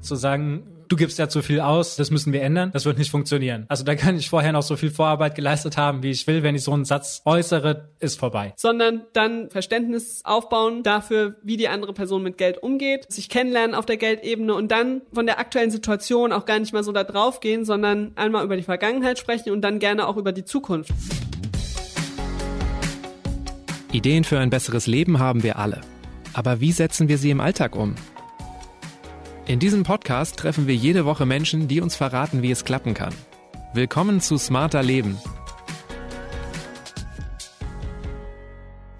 zu sagen, du gibst ja zu viel aus, das müssen wir ändern, das wird nicht funktionieren. Also da kann ich vorher noch so viel Vorarbeit geleistet haben, wie ich will, wenn ich so einen Satz äußere, ist vorbei. Sondern dann Verständnis aufbauen dafür, wie die andere Person mit Geld umgeht, sich kennenlernen auf der Geldebene und dann von der aktuellen Situation auch gar nicht mal so da drauf gehen, sondern einmal über die Vergangenheit sprechen und dann gerne auch über die Zukunft. Ideen für ein besseres Leben haben wir alle. Aber wie setzen wir sie im Alltag um? In diesem Podcast treffen wir jede Woche Menschen, die uns verraten, wie es klappen kann. Willkommen zu Smarter Leben.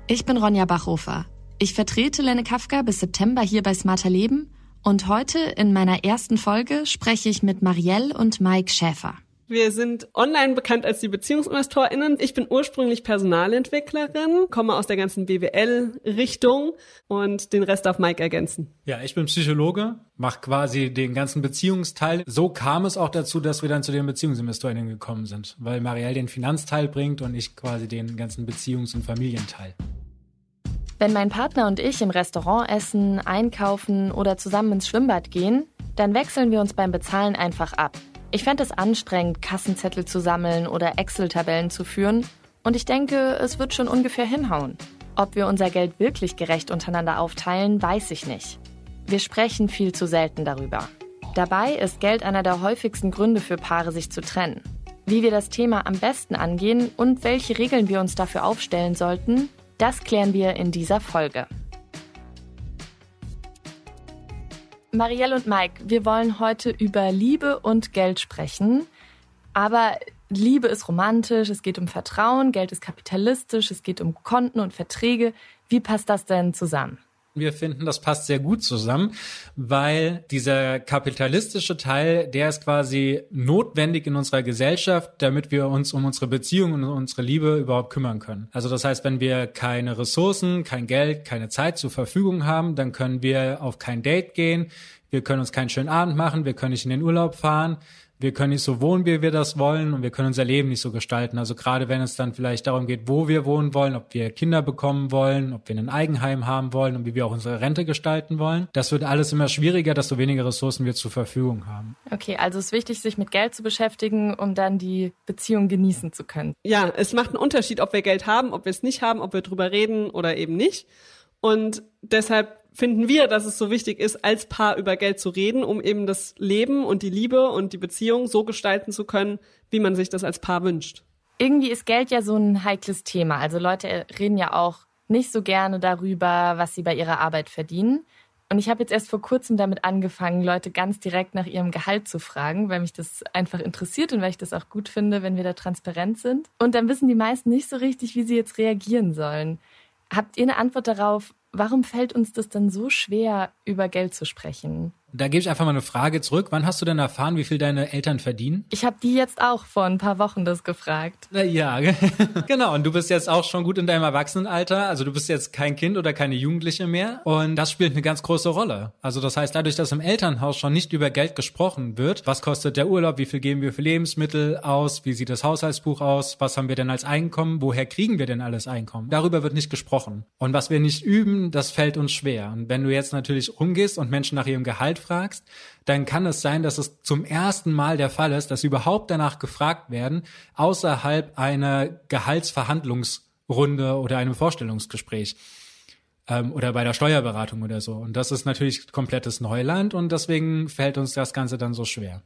Ich bin Ronja Bachhofer. Ich vertrete Lenne Kafka bis September hier bei Smarter Leben und heute in meiner ersten Folge spreche ich mit Marielle und Mike Schäfer. Wir sind online bekannt als die BeziehungsinvestorInnen. Ich bin ursprünglich Personalentwicklerin, komme aus der ganzen BWL-Richtung und den Rest darf Mike ergänzen. Ja, ich bin Psychologe, mache quasi den ganzen Beziehungsteil. So kam es auch dazu, dass wir dann zu den BeziehungsinvestorInnen gekommen sind, weil Marielle den Finanzteil bringt und ich quasi den ganzen Beziehungs- und Familienteil. Wenn mein Partner und ich im Restaurant essen, einkaufen oder zusammen ins Schwimmbad gehen, dann wechseln wir uns beim Bezahlen einfach ab – ich fände es anstrengend, Kassenzettel zu sammeln oder Excel-Tabellen zu führen. Und ich denke, es wird schon ungefähr hinhauen. Ob wir unser Geld wirklich gerecht untereinander aufteilen, weiß ich nicht. Wir sprechen viel zu selten darüber. Dabei ist Geld einer der häufigsten Gründe für Paare, sich zu trennen. Wie wir das Thema am besten angehen und welche Regeln wir uns dafür aufstellen sollten, das klären wir in dieser Folge. Marielle und Mike, wir wollen heute über Liebe und Geld sprechen. Aber Liebe ist romantisch, es geht um Vertrauen, Geld ist kapitalistisch, es geht um Konten und Verträge. Wie passt das denn zusammen? Wir finden, das passt sehr gut zusammen, weil dieser kapitalistische Teil, der ist quasi notwendig in unserer Gesellschaft, damit wir uns um unsere Beziehungen und unsere Liebe überhaupt kümmern können. Also das heißt, wenn wir keine Ressourcen, kein Geld, keine Zeit zur Verfügung haben, dann können wir auf kein Date gehen, wir können uns keinen schönen Abend machen, wir können nicht in den Urlaub fahren, wir können nicht so wohnen, wie wir das wollen und wir können unser Leben nicht so gestalten. Also gerade wenn es dann vielleicht darum geht, wo wir wohnen wollen, ob wir Kinder bekommen wollen, ob wir ein Eigenheim haben wollen und wie wir auch unsere Rente gestalten wollen, das wird alles immer schwieriger, desto weniger Ressourcen wir zur Verfügung haben. Okay, also es ist wichtig, sich mit Geld zu beschäftigen, um dann die Beziehung genießen zu können. Ja, es macht einen Unterschied, ob wir Geld haben, ob wir es nicht haben, ob wir drüber reden oder eben nicht. Und deshalb finden wir, dass es so wichtig ist, als Paar über Geld zu reden, um eben das Leben und die Liebe und die Beziehung so gestalten zu können, wie man sich das als Paar wünscht. Irgendwie ist Geld ja so ein heikles Thema. Also Leute reden ja auch nicht so gerne darüber, was sie bei ihrer Arbeit verdienen. Und ich habe jetzt erst vor kurzem damit angefangen, Leute ganz direkt nach ihrem Gehalt zu fragen, weil mich das einfach interessiert und weil ich das auch gut finde, wenn wir da transparent sind. Und dann wissen die meisten nicht so richtig, wie sie jetzt reagieren sollen. Habt ihr eine Antwort darauf, warum fällt uns das denn so schwer, über Geld zu sprechen? Da gebe ich einfach mal eine Frage zurück. Wann hast du denn erfahren, wie viel deine Eltern verdienen? Ich habe die jetzt auch vor ein paar Wochen das gefragt. Na ja, genau. Und du bist jetzt auch schon gut in deinem Erwachsenenalter. Also du bist jetzt kein Kind oder keine Jugendliche mehr. Und das spielt eine ganz große Rolle. Also das heißt, dadurch, dass im Elternhaus schon nicht über Geld gesprochen wird, was kostet der Urlaub, wie viel geben wir für Lebensmittel aus, wie sieht das Haushaltsbuch aus, was haben wir denn als Einkommen, woher kriegen wir denn alles Einkommen? Darüber wird nicht gesprochen. Und was wir nicht üben, das fällt uns schwer. Und wenn du jetzt natürlich rumgehst und Menschen nach ihrem Gehalt fragst, dann kann es sein, dass es zum ersten Mal der Fall ist, dass sie überhaupt danach gefragt werden, außerhalb einer Gehaltsverhandlungsrunde oder einem Vorstellungsgespräch ähm, oder bei der Steuerberatung oder so. Und das ist natürlich komplettes Neuland und deswegen fällt uns das Ganze dann so schwer.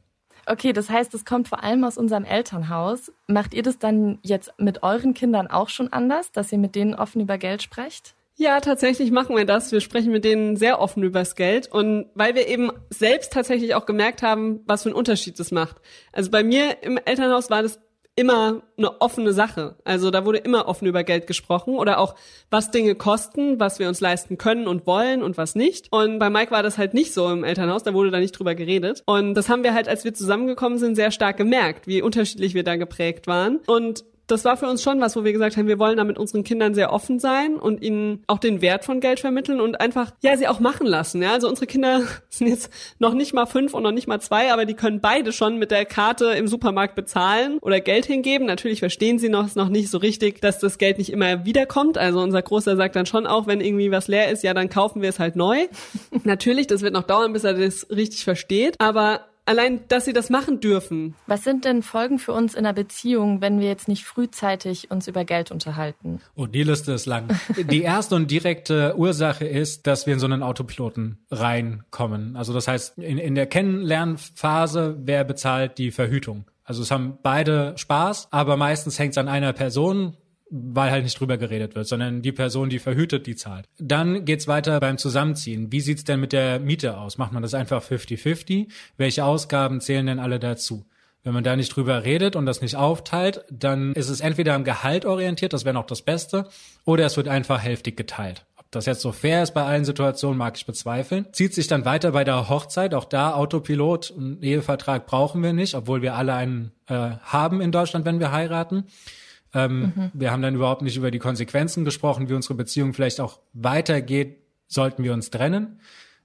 Okay, das heißt, es kommt vor allem aus unserem Elternhaus. Macht ihr das dann jetzt mit euren Kindern auch schon anders, dass ihr mit denen offen über Geld sprecht? Ja, tatsächlich machen wir das. Wir sprechen mit denen sehr offen übers Geld und weil wir eben selbst tatsächlich auch gemerkt haben, was für einen Unterschied das macht. Also bei mir im Elternhaus war das immer eine offene Sache. Also da wurde immer offen über Geld gesprochen oder auch was Dinge kosten, was wir uns leisten können und wollen und was nicht. Und bei Mike war das halt nicht so im Elternhaus, da wurde da nicht drüber geredet. Und das haben wir halt, als wir zusammengekommen sind, sehr stark gemerkt, wie unterschiedlich wir da geprägt waren. Und das war für uns schon was, wo wir gesagt haben, wir wollen da mit unseren Kindern sehr offen sein und ihnen auch den Wert von Geld vermitteln und einfach, ja, sie auch machen lassen. Ja? Also unsere Kinder sind jetzt noch nicht mal fünf und noch nicht mal zwei, aber die können beide schon mit der Karte im Supermarkt bezahlen oder Geld hingeben. Natürlich verstehen sie noch, noch nicht so richtig, dass das Geld nicht immer wiederkommt. Also unser Großer sagt dann schon auch, wenn irgendwie was leer ist, ja, dann kaufen wir es halt neu. Natürlich, das wird noch dauern, bis er das richtig versteht. Aber allein, dass sie das machen dürfen. Was sind denn Folgen für uns in einer Beziehung, wenn wir jetzt nicht frühzeitig uns über Geld unterhalten? Oh, die Liste ist lang. die erste und direkte Ursache ist, dass wir in so einen Autopiloten reinkommen. Also das heißt, in, in der Kennenlernphase, wer bezahlt die Verhütung? Also es haben beide Spaß, aber meistens hängt es an einer Person weil halt nicht drüber geredet wird, sondern die Person, die verhütet, die zahlt. Dann geht's weiter beim Zusammenziehen. Wie sieht's denn mit der Miete aus? Macht man das einfach 50-50? Welche Ausgaben zählen denn alle dazu? Wenn man da nicht drüber redet und das nicht aufteilt, dann ist es entweder am Gehalt orientiert, das wäre noch das Beste, oder es wird einfach hälftig geteilt. Ob das jetzt so fair ist bei allen Situationen, mag ich bezweifeln. Zieht sich dann weiter bei der Hochzeit, auch da Autopilot, einen Ehevertrag brauchen wir nicht, obwohl wir alle einen äh, haben in Deutschland, wenn wir heiraten. Ähm, mhm. Wir haben dann überhaupt nicht über die Konsequenzen gesprochen, wie unsere Beziehung vielleicht auch weitergeht, sollten wir uns trennen.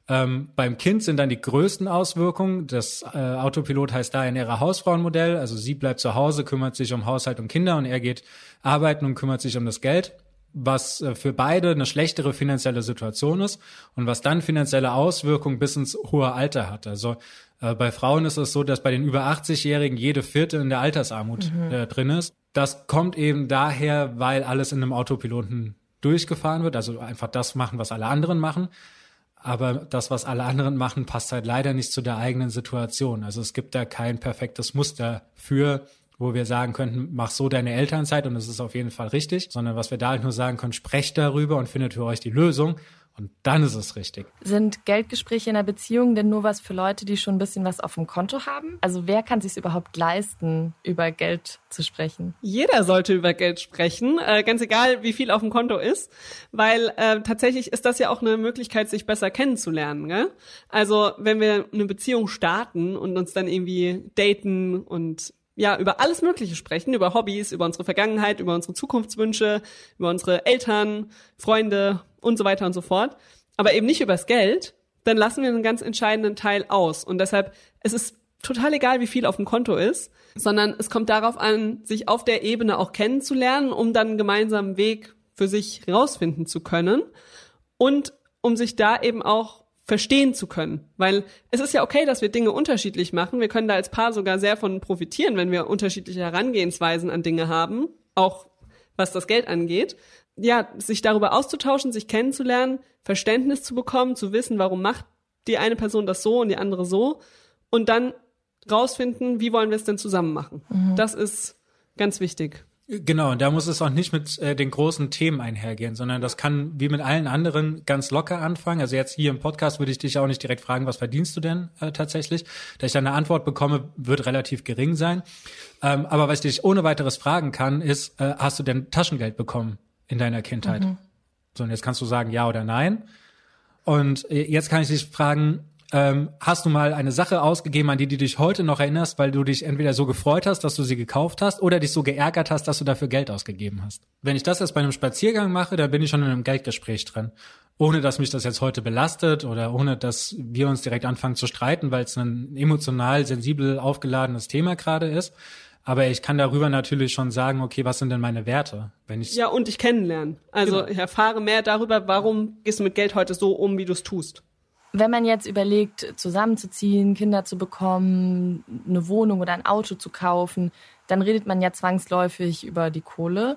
Ähm, beim Kind sind dann die größten Auswirkungen. Das äh, Autopilot heißt da in ihrer Hausfrauenmodell. Also sie bleibt zu Hause, kümmert sich um Haushalt und Kinder und er geht arbeiten und kümmert sich um das Geld was äh, für beide eine schlechtere finanzielle Situation ist und was dann finanzielle Auswirkungen bis ins hohe Alter hat. Also äh, bei Frauen ist es so, dass bei den über 80-Jährigen jede vierte in der Altersarmut mhm. äh, drin ist. Das kommt eben daher, weil alles in einem Autopiloten durchgefahren wird, also einfach das machen, was alle anderen machen. Aber das, was alle anderen machen, passt halt leider nicht zu der eigenen Situation. Also es gibt da kein perfektes Muster für, wo wir sagen könnten, mach so deine Elternzeit und es ist auf jeden Fall richtig, sondern was wir da halt nur sagen können, sprecht darüber und findet für euch die Lösung. Und dann ist es richtig. Sind Geldgespräche in einer Beziehung denn nur was für Leute, die schon ein bisschen was auf dem Konto haben? Also wer kann sich überhaupt leisten, über Geld zu sprechen? Jeder sollte über Geld sprechen, äh, ganz egal, wie viel auf dem Konto ist, weil äh, tatsächlich ist das ja auch eine Möglichkeit, sich besser kennenzulernen. Gell? Also wenn wir eine Beziehung starten und uns dann irgendwie daten und ja, über alles Mögliche sprechen, über Hobbys, über unsere Vergangenheit, über unsere Zukunftswünsche, über unsere Eltern, Freunde, und so weiter und so fort, aber eben nicht übers Geld, dann lassen wir einen ganz entscheidenden Teil aus. Und deshalb, es ist total egal, wie viel auf dem Konto ist, sondern es kommt darauf an, sich auf der Ebene auch kennenzulernen, um dann einen gemeinsamen Weg für sich rausfinden zu können und um sich da eben auch verstehen zu können. Weil es ist ja okay, dass wir Dinge unterschiedlich machen. Wir können da als Paar sogar sehr von profitieren, wenn wir unterschiedliche Herangehensweisen an Dinge haben, auch was das Geld angeht ja, sich darüber auszutauschen, sich kennenzulernen, Verständnis zu bekommen, zu wissen, warum macht die eine Person das so und die andere so und dann rausfinden, wie wollen wir es denn zusammen machen. Mhm. Das ist ganz wichtig. Genau, und da muss es auch nicht mit äh, den großen Themen einhergehen, sondern das kann wie mit allen anderen ganz locker anfangen. Also jetzt hier im Podcast würde ich dich auch nicht direkt fragen, was verdienst du denn äh, tatsächlich? Da ich dann eine Antwort bekomme, wird relativ gering sein. Ähm, aber was ich dich ohne weiteres fragen kann, ist, äh, hast du denn Taschengeld bekommen? in deiner Kindheit. Mhm. So, und jetzt kannst du sagen ja oder nein. Und äh, jetzt kann ich dich fragen, ähm, hast du mal eine Sache ausgegeben, an die du dich heute noch erinnerst, weil du dich entweder so gefreut hast, dass du sie gekauft hast, oder dich so geärgert hast, dass du dafür Geld ausgegeben hast? Wenn ich das jetzt bei einem Spaziergang mache, dann bin ich schon in einem Geldgespräch drin. Ohne dass mich das jetzt heute belastet oder ohne dass wir uns direkt anfangen zu streiten, weil es ein emotional sensibel aufgeladenes Thema gerade ist. Aber ich kann darüber natürlich schon sagen, okay, was sind denn meine Werte? Wenn ich ja, und ich kennenlernen. Also genau. ich erfahre mehr darüber, warum gehst du mit Geld heute so um, wie du es tust. Wenn man jetzt überlegt, zusammenzuziehen, Kinder zu bekommen, eine Wohnung oder ein Auto zu kaufen, dann redet man ja zwangsläufig über die Kohle.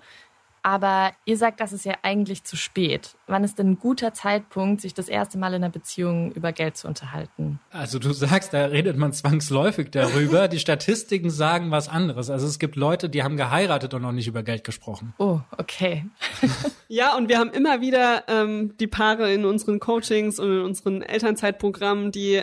Aber ihr sagt, das ist ja eigentlich zu spät. Wann ist denn ein guter Zeitpunkt, sich das erste Mal in einer Beziehung über Geld zu unterhalten? Also du sagst, da redet man zwangsläufig darüber. die Statistiken sagen was anderes. Also es gibt Leute, die haben geheiratet und noch nicht über Geld gesprochen. Oh, okay. ja, und wir haben immer wieder ähm, die Paare in unseren Coachings und in unseren Elternzeitprogrammen, die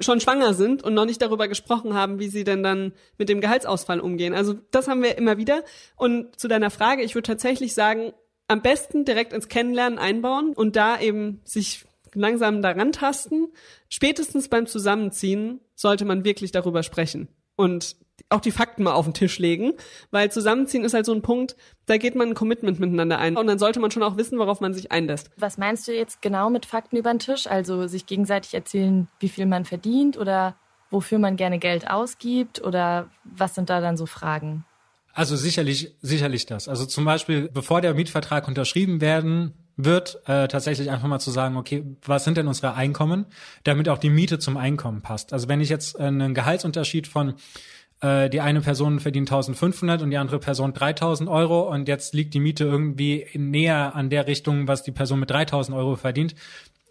schon schwanger sind und noch nicht darüber gesprochen haben, wie sie denn dann mit dem Gehaltsausfall umgehen. Also das haben wir immer wieder. Und zu deiner Frage, ich würde tatsächlich sagen, am besten direkt ins Kennenlernen einbauen und da eben sich langsam daran tasten. Spätestens beim Zusammenziehen sollte man wirklich darüber sprechen. Und auch die Fakten mal auf den Tisch legen, weil zusammenziehen ist halt so ein Punkt, da geht man ein Commitment miteinander ein und dann sollte man schon auch wissen, worauf man sich einlässt. Was meinst du jetzt genau mit Fakten über den Tisch? Also sich gegenseitig erzählen, wie viel man verdient oder wofür man gerne Geld ausgibt oder was sind da dann so Fragen? Also sicherlich, sicherlich das. Also zum Beispiel, bevor der Mietvertrag unterschrieben werden wird, äh, tatsächlich einfach mal zu sagen, okay, was sind denn unsere Einkommen, damit auch die Miete zum Einkommen passt. Also wenn ich jetzt äh, einen Gehaltsunterschied von äh, die eine Person verdient 1500 und die andere Person 3000 Euro und jetzt liegt die Miete irgendwie näher an der Richtung, was die Person mit 3000 Euro verdient,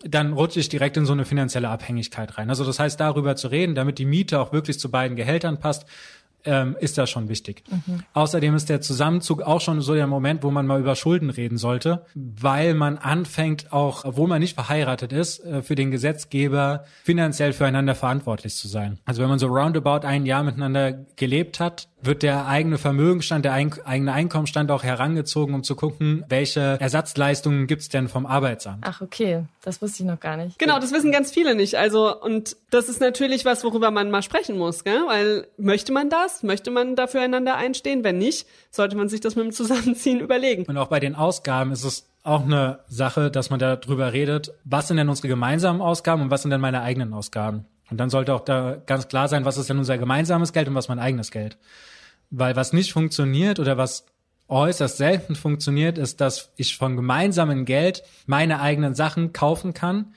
dann rutsche ich direkt in so eine finanzielle Abhängigkeit rein. Also das heißt, darüber zu reden, damit die Miete auch wirklich zu beiden Gehältern passt, ähm, ist das schon wichtig. Mhm. Außerdem ist der Zusammenzug auch schon so der Moment, wo man mal über Schulden reden sollte, weil man anfängt, auch obwohl man nicht verheiratet ist, äh, für den Gesetzgeber finanziell füreinander verantwortlich zu sein. Also wenn man so roundabout ein Jahr miteinander gelebt hat, wird der eigene Vermögenstand, der ein, eigene Einkommenstand auch herangezogen, um zu gucken, welche Ersatzleistungen gibt's denn vom Arbeitsamt. Ach, okay. Das wusste ich noch gar nicht. Genau, das wissen ganz viele nicht. Also, und das ist natürlich was, worüber man mal sprechen muss, gell? Weil möchte man das? Möchte man dafür einander einstehen? Wenn nicht, sollte man sich das mit dem Zusammenziehen überlegen. Und auch bei den Ausgaben ist es auch eine Sache, dass man darüber redet, was sind denn unsere gemeinsamen Ausgaben und was sind denn meine eigenen Ausgaben? Und dann sollte auch da ganz klar sein, was ist denn unser gemeinsames Geld und was mein eigenes Geld. Weil was nicht funktioniert oder was äußerst selten funktioniert, ist, dass ich von gemeinsamen Geld meine eigenen Sachen kaufen kann,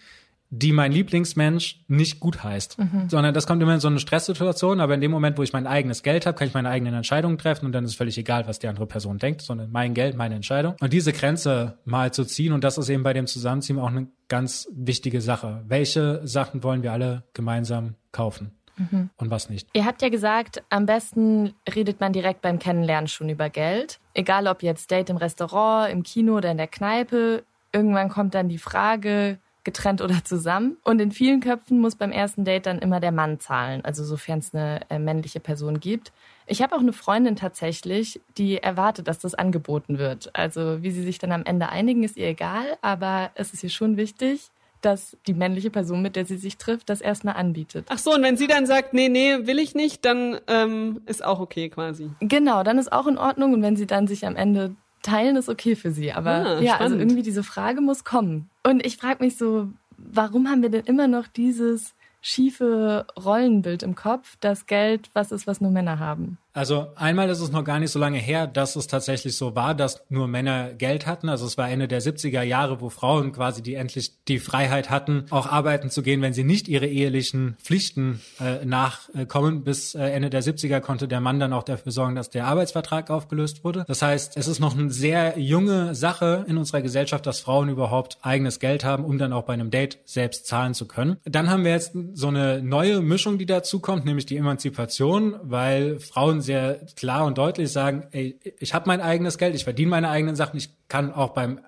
die mein Lieblingsmensch nicht gut heißt, mhm. sondern das kommt immer in so eine Stresssituation, aber in dem Moment, wo ich mein eigenes Geld habe, kann ich meine eigenen Entscheidungen treffen und dann ist völlig egal, was die andere Person denkt, sondern mein Geld, meine Entscheidung. Und diese Grenze mal zu ziehen und das ist eben bei dem Zusammenziehen auch eine ganz wichtige Sache. Welche Sachen wollen wir alle gemeinsam kaufen? Mhm. Und was nicht. Ihr habt ja gesagt, am besten redet man direkt beim Kennenlernen schon über Geld. Egal ob jetzt Date im Restaurant, im Kino oder in der Kneipe. Irgendwann kommt dann die Frage, getrennt oder zusammen. Und in vielen Köpfen muss beim ersten Date dann immer der Mann zahlen, also sofern es eine äh, männliche Person gibt. Ich habe auch eine Freundin tatsächlich, die erwartet, dass das angeboten wird. Also wie sie sich dann am Ende einigen, ist ihr egal, aber es ist ihr schon wichtig, dass die männliche Person, mit der sie sich trifft, das erstmal anbietet. Ach so, und wenn sie dann sagt, nee, nee, will ich nicht, dann ähm, ist auch okay quasi. Genau, dann ist auch in Ordnung. Und wenn sie dann sich am Ende teilen ist okay für sie. Aber ah, ja, also irgendwie diese Frage muss kommen. Und ich frage mich so, warum haben wir denn immer noch dieses schiefe Rollenbild im Kopf, dass Geld was ist, was nur Männer haben? Also einmal ist es noch gar nicht so lange her, dass es tatsächlich so war, dass nur Männer Geld hatten. Also es war Ende der 70er Jahre, wo Frauen quasi die endlich die Freiheit hatten, auch arbeiten zu gehen, wenn sie nicht ihre ehelichen Pflichten äh, nachkommen. Bis äh, Ende der 70er konnte der Mann dann auch dafür sorgen, dass der Arbeitsvertrag aufgelöst wurde. Das heißt, es ist noch eine sehr junge Sache in unserer Gesellschaft, dass Frauen überhaupt eigenes Geld haben, um dann auch bei einem Date selbst zahlen zu können. Dann haben wir jetzt so eine neue Mischung, die dazu kommt, nämlich die Emanzipation, weil Frauen sehr klar und deutlich sagen, ey, ich habe mein eigenes Geld, ich verdiene meine eigenen Sachen, ich kann auch beim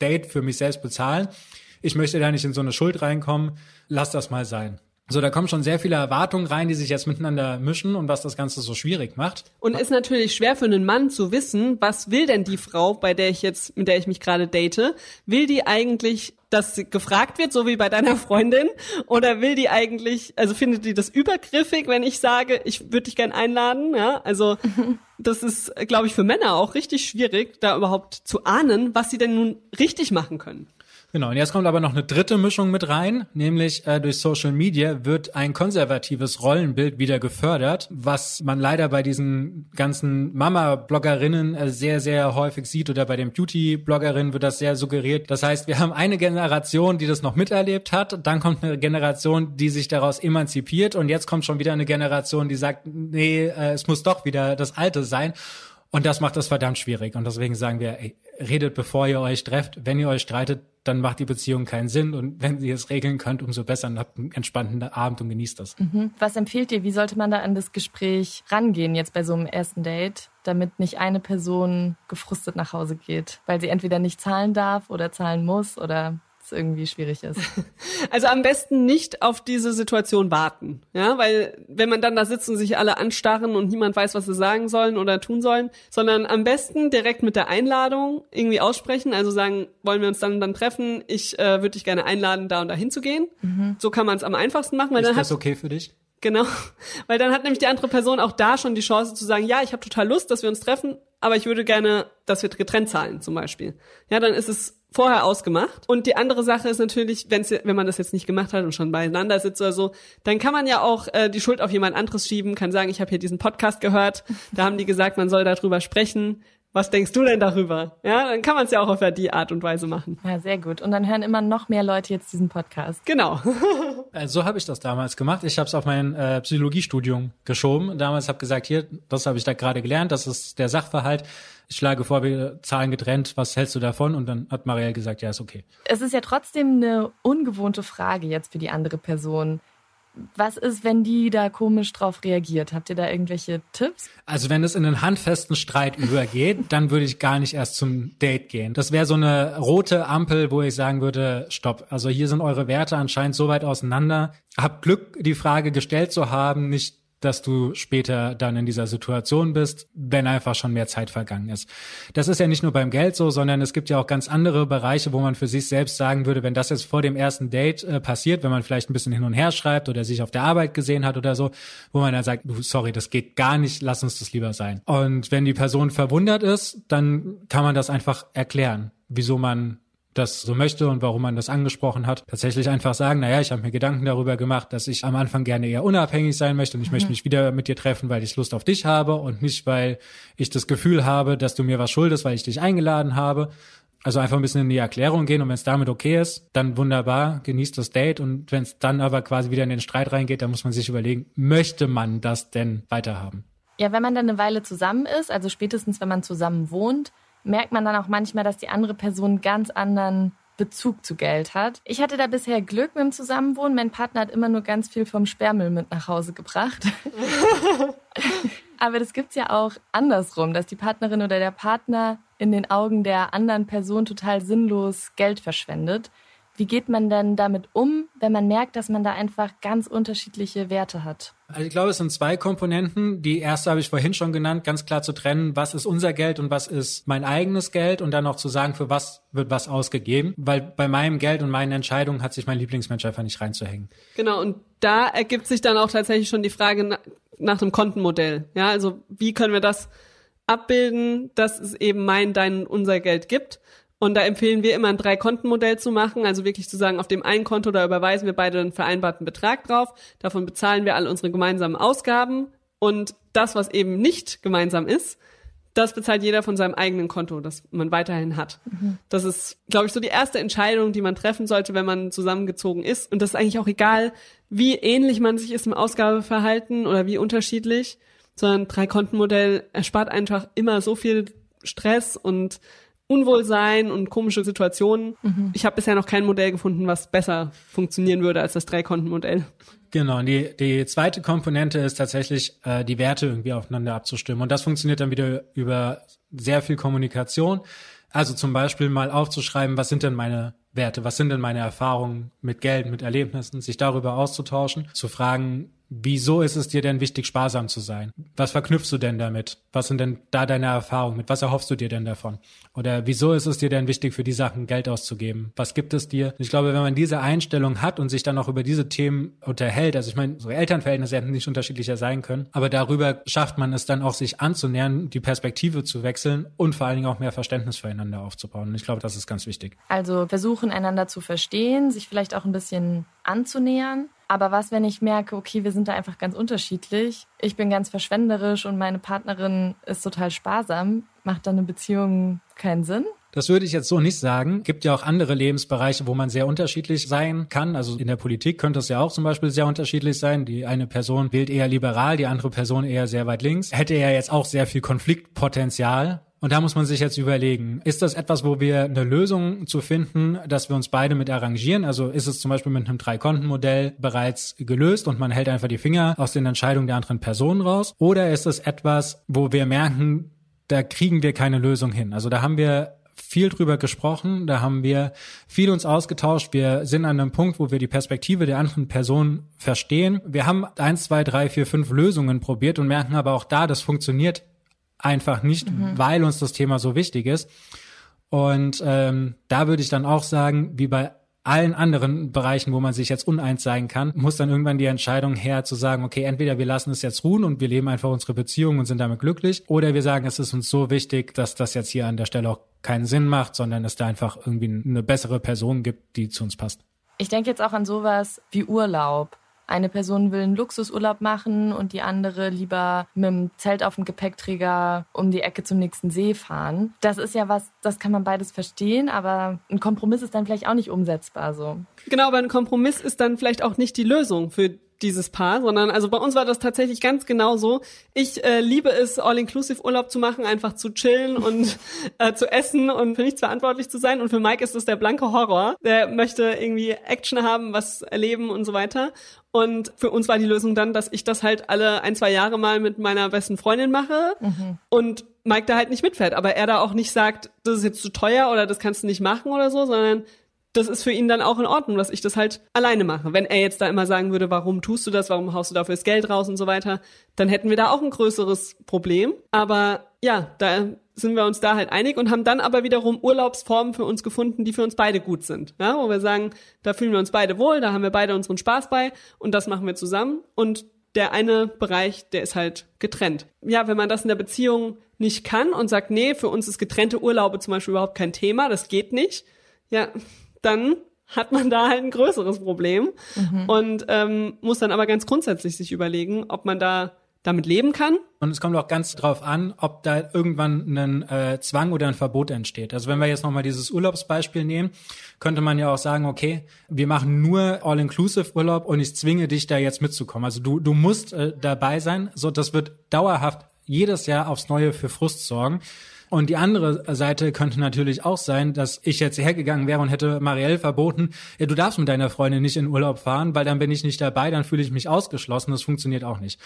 Date für mich selbst bezahlen. Ich möchte da nicht in so eine Schuld reinkommen. Lass das mal sein. Also da kommen schon sehr viele Erwartungen rein, die sich jetzt miteinander mischen und was das Ganze so schwierig macht. Und ist natürlich schwer für einen Mann zu wissen, was will denn die Frau, bei der ich jetzt, mit der ich mich gerade date, will die eigentlich, dass sie gefragt wird, so wie bei deiner Freundin, oder will die eigentlich, also findet die das übergriffig, wenn ich sage, ich würde dich gern einladen, ja? Also, das ist, glaube ich, für Männer auch richtig schwierig, da überhaupt zu ahnen, was sie denn nun richtig machen können. Genau, und jetzt kommt aber noch eine dritte Mischung mit rein, nämlich äh, durch Social Media wird ein konservatives Rollenbild wieder gefördert, was man leider bei diesen ganzen Mama-Bloggerinnen äh, sehr, sehr häufig sieht oder bei den Beauty-Bloggerinnen wird das sehr suggeriert. Das heißt, wir haben eine Generation, die das noch miterlebt hat, dann kommt eine Generation, die sich daraus emanzipiert und jetzt kommt schon wieder eine Generation, die sagt, nee, äh, es muss doch wieder das Alte sein. Und das macht das verdammt schwierig. Und deswegen sagen wir, ey, redet, bevor ihr euch trefft. Wenn ihr euch streitet, dann macht die Beziehung keinen Sinn. Und wenn ihr es regeln könnt, umso besser. Und habt einen entspannten Abend und genießt das. Mhm. Was empfiehlt ihr? Wie sollte man da an das Gespräch rangehen jetzt bei so einem ersten Date, damit nicht eine Person gefrustet nach Hause geht, weil sie entweder nicht zahlen darf oder zahlen muss oder irgendwie schwierig ist. Also am besten nicht auf diese Situation warten, ja, weil wenn man dann da sitzt und sich alle anstarren und niemand weiß, was sie sagen sollen oder tun sollen, sondern am besten direkt mit der Einladung irgendwie aussprechen, also sagen, wollen wir uns dann dann treffen? Ich äh, würde dich gerne einladen, da und da hinzugehen. Mhm. So kann man es am einfachsten machen. Weil ist dann das hat, okay für dich? Genau, weil dann hat nämlich die andere Person auch da schon die Chance zu sagen, ja, ich habe total Lust, dass wir uns treffen, aber ich würde gerne, dass wir getrennt zahlen zum Beispiel. Ja, dann ist es vorher ausgemacht. Und die andere Sache ist natürlich, wenn's, wenn man das jetzt nicht gemacht hat und schon beieinander sitzt oder so, dann kann man ja auch äh, die Schuld auf jemand anderes schieben, kann sagen, ich habe hier diesen Podcast gehört, da haben die gesagt, man soll darüber sprechen. Was denkst du denn darüber? Ja, dann kann man es ja auch auf die Art und Weise machen. Ja, sehr gut. Und dann hören immer noch mehr Leute jetzt diesen Podcast. Genau. Äh, so habe ich das damals gemacht. Ich habe es auf mein äh, Psychologiestudium geschoben. Damals habe gesagt, hier, das habe ich da gerade gelernt, das ist der Sachverhalt ich schlage vor, wir zahlen getrennt, was hältst du davon? Und dann hat Marielle gesagt, ja, ist okay. Es ist ja trotzdem eine ungewohnte Frage jetzt für die andere Person. Was ist, wenn die da komisch drauf reagiert? Habt ihr da irgendwelche Tipps? Also wenn es in einen handfesten Streit übergeht, dann würde ich gar nicht erst zum Date gehen. Das wäre so eine rote Ampel, wo ich sagen würde, stopp. Also hier sind eure Werte anscheinend so weit auseinander. Hab Glück, die Frage gestellt zu haben, nicht dass du später dann in dieser Situation bist, wenn einfach schon mehr Zeit vergangen ist. Das ist ja nicht nur beim Geld so, sondern es gibt ja auch ganz andere Bereiche, wo man für sich selbst sagen würde, wenn das jetzt vor dem ersten Date äh, passiert, wenn man vielleicht ein bisschen hin und her schreibt oder sich auf der Arbeit gesehen hat oder so, wo man dann sagt, sorry, das geht gar nicht, lass uns das lieber sein. Und wenn die Person verwundert ist, dann kann man das einfach erklären, wieso man das so möchte und warum man das angesprochen hat, tatsächlich einfach sagen, naja, ich habe mir Gedanken darüber gemacht, dass ich am Anfang gerne eher unabhängig sein möchte und ich mhm. möchte mich wieder mit dir treffen, weil ich Lust auf dich habe und nicht, weil ich das Gefühl habe, dass du mir was schuldest, weil ich dich eingeladen habe. Also einfach ein bisschen in die Erklärung gehen und wenn es damit okay ist, dann wunderbar, genießt das Date und wenn es dann aber quasi wieder in den Streit reingeht, dann muss man sich überlegen, möchte man das denn weiterhaben? Ja, wenn man dann eine Weile zusammen ist, also spätestens wenn man zusammen wohnt, merkt man dann auch manchmal, dass die andere Person ganz anderen Bezug zu Geld hat. Ich hatte da bisher Glück mit dem Zusammenwohnen. Mein Partner hat immer nur ganz viel vom Sperrmüll mit nach Hause gebracht. Aber das gibt es ja auch andersrum, dass die Partnerin oder der Partner in den Augen der anderen Person total sinnlos Geld verschwendet. Wie geht man denn damit um, wenn man merkt, dass man da einfach ganz unterschiedliche Werte hat? Also ich glaube, es sind zwei Komponenten. Die erste habe ich vorhin schon genannt, ganz klar zu trennen, was ist unser Geld und was ist mein eigenes Geld und dann auch zu sagen, für was wird was ausgegeben, weil bei meinem Geld und meinen Entscheidungen hat sich mein Lieblingsmensch einfach nicht reinzuhängen. Genau, und da ergibt sich dann auch tatsächlich schon die Frage nach dem Kontenmodell. Ja, also wie können wir das abbilden, dass es eben mein, dein, unser Geld gibt? Und da empfehlen wir immer ein Drei-Konten-Modell zu machen, also wirklich zu sagen, auf dem einen Konto, da überweisen wir beide einen vereinbarten Betrag drauf, davon bezahlen wir alle unsere gemeinsamen Ausgaben und das, was eben nicht gemeinsam ist, das bezahlt jeder von seinem eigenen Konto, das man weiterhin hat. Mhm. Das ist, glaube ich, so die erste Entscheidung, die man treffen sollte, wenn man zusammengezogen ist. Und das ist eigentlich auch egal, wie ähnlich man sich ist im Ausgabeverhalten oder wie unterschiedlich, sondern Drei-Konten-Modell erspart einfach immer so viel Stress und Unwohlsein und komische Situationen. Mhm. Ich habe bisher noch kein Modell gefunden, was besser funktionieren würde als das Dreikontenmodell. Genau, die, die zweite Komponente ist tatsächlich, äh, die Werte irgendwie aufeinander abzustimmen. Und das funktioniert dann wieder über sehr viel Kommunikation. Also zum Beispiel mal aufzuschreiben, was sind denn meine Werte, was sind denn meine Erfahrungen mit Geld, mit Erlebnissen, sich darüber auszutauschen, zu fragen, Wieso ist es dir denn wichtig, sparsam zu sein? Was verknüpfst du denn damit? Was sind denn da deine Erfahrungen? Mit was erhoffst du dir denn davon? Oder wieso ist es dir denn wichtig, für die Sachen Geld auszugeben? Was gibt es dir? Ich glaube, wenn man diese Einstellung hat und sich dann auch über diese Themen unterhält, also ich meine, unsere Elternverhältnisse hätten nicht unterschiedlicher sein können, aber darüber schafft man es dann auch, sich anzunähern, die Perspektive zu wechseln und vor allen Dingen auch mehr Verständnis füreinander aufzubauen. Und ich glaube, das ist ganz wichtig. Also versuchen, einander zu verstehen, sich vielleicht auch ein bisschen anzunähern aber was, wenn ich merke, okay, wir sind da einfach ganz unterschiedlich. Ich bin ganz verschwenderisch und meine Partnerin ist total sparsam. Macht dann eine Beziehung keinen Sinn? Das würde ich jetzt so nicht sagen. Gibt ja auch andere Lebensbereiche, wo man sehr unterschiedlich sein kann. Also in der Politik könnte es ja auch zum Beispiel sehr unterschiedlich sein. Die eine Person wählt eher liberal, die andere Person eher sehr weit links. Hätte ja jetzt auch sehr viel Konfliktpotenzial, und da muss man sich jetzt überlegen, ist das etwas, wo wir eine Lösung zu finden, dass wir uns beide mit arrangieren? Also ist es zum Beispiel mit einem Drei-Konten-Modell bereits gelöst und man hält einfach die Finger aus den Entscheidungen der anderen Personen raus? Oder ist es etwas, wo wir merken, da kriegen wir keine Lösung hin? Also da haben wir viel drüber gesprochen, da haben wir viel uns ausgetauscht. Wir sind an einem Punkt, wo wir die Perspektive der anderen Person verstehen. Wir haben eins, zwei, drei, vier, fünf Lösungen probiert und merken aber auch da, das funktioniert einfach nicht, mhm. weil uns das Thema so wichtig ist. Und ähm, da würde ich dann auch sagen, wie bei allen anderen Bereichen, wo man sich jetzt uneins sein kann, muss dann irgendwann die Entscheidung her zu sagen, okay, entweder wir lassen es jetzt ruhen und wir leben einfach unsere Beziehung und sind damit glücklich, oder wir sagen, es ist uns so wichtig, dass das jetzt hier an der Stelle auch keinen Sinn macht, sondern es da einfach irgendwie eine bessere Person gibt, die zu uns passt. Ich denke jetzt auch an sowas wie Urlaub eine Person will einen Luxusurlaub machen und die andere lieber mit dem Zelt auf dem Gepäckträger um die Ecke zum nächsten See fahren. Das ist ja was, das kann man beides verstehen, aber ein Kompromiss ist dann vielleicht auch nicht umsetzbar so. Genau, aber ein Kompromiss ist dann vielleicht auch nicht die Lösung für dieses Paar, sondern also bei uns war das tatsächlich ganz genau so. Ich äh, liebe es, All-Inclusive Urlaub zu machen, einfach zu chillen und äh, zu essen und für nichts verantwortlich zu sein. Und für Mike ist das der blanke Horror. Der möchte irgendwie Action haben, was erleben und so weiter. Und für uns war die Lösung dann, dass ich das halt alle ein, zwei Jahre mal mit meiner besten Freundin mache mhm. und Mike da halt nicht mitfährt, aber er da auch nicht sagt, das ist jetzt zu teuer oder das kannst du nicht machen oder so, sondern das ist für ihn dann auch in Ordnung, dass ich das halt alleine mache. Wenn er jetzt da immer sagen würde, warum tust du das, warum haust du dafür das Geld raus und so weiter, dann hätten wir da auch ein größeres Problem. Aber ja, da sind wir uns da halt einig und haben dann aber wiederum Urlaubsformen für uns gefunden, die für uns beide gut sind. Ja, wo wir sagen, da fühlen wir uns beide wohl, da haben wir beide unseren Spaß bei und das machen wir zusammen. Und der eine Bereich, der ist halt getrennt. Ja, wenn man das in der Beziehung nicht kann und sagt, nee, für uns ist getrennte Urlaube zum Beispiel überhaupt kein Thema, das geht nicht. Ja, dann hat man da halt ein größeres Problem mhm. und ähm, muss dann aber ganz grundsätzlich sich überlegen, ob man da damit leben kann. Und es kommt auch ganz drauf an, ob da irgendwann ein äh, Zwang oder ein Verbot entsteht. Also wenn wir jetzt nochmal dieses Urlaubsbeispiel nehmen, könnte man ja auch sagen, okay, wir machen nur All-Inclusive-Urlaub und ich zwinge dich da jetzt mitzukommen. Also du, du musst äh, dabei sein. So, das wird dauerhaft jedes Jahr aufs Neue für Frust sorgen. Und die andere Seite könnte natürlich auch sein, dass ich jetzt hergegangen wäre und hätte Marielle verboten, ja, du darfst mit deiner Freundin nicht in Urlaub fahren, weil dann bin ich nicht dabei, dann fühle ich mich ausgeschlossen, das funktioniert auch nicht.